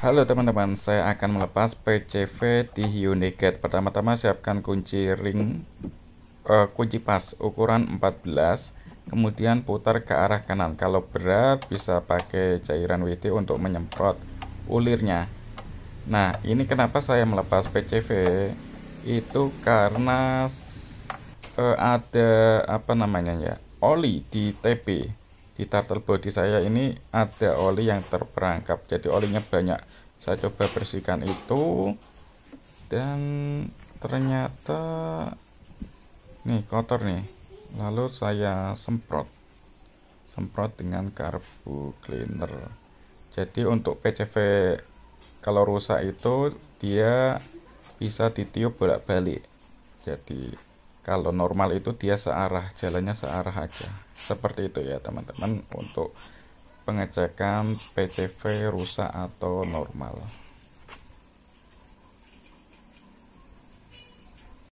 Halo teman-teman, saya akan melepas PCV di Unicate. Pertama-tama siapkan kunci ring uh, kunci pas ukuran 14, kemudian putar ke arah kanan. Kalau berat bisa pakai cairan WD untuk menyemprot ulirnya. Nah, ini kenapa saya melepas PCV? Itu karena uh, ada apa namanya ya? Oli di TP di turtle saya ini ada oli yang terperangkap jadi olinya banyak saya coba bersihkan itu dan ternyata nih kotor nih lalu saya semprot semprot dengan karbu cleaner jadi untuk PCV kalau rusak itu dia bisa ditiup bolak-balik jadi kalau normal itu dia searah jalannya searah aja seperti itu ya teman-teman untuk pengecekan PCV rusak atau normal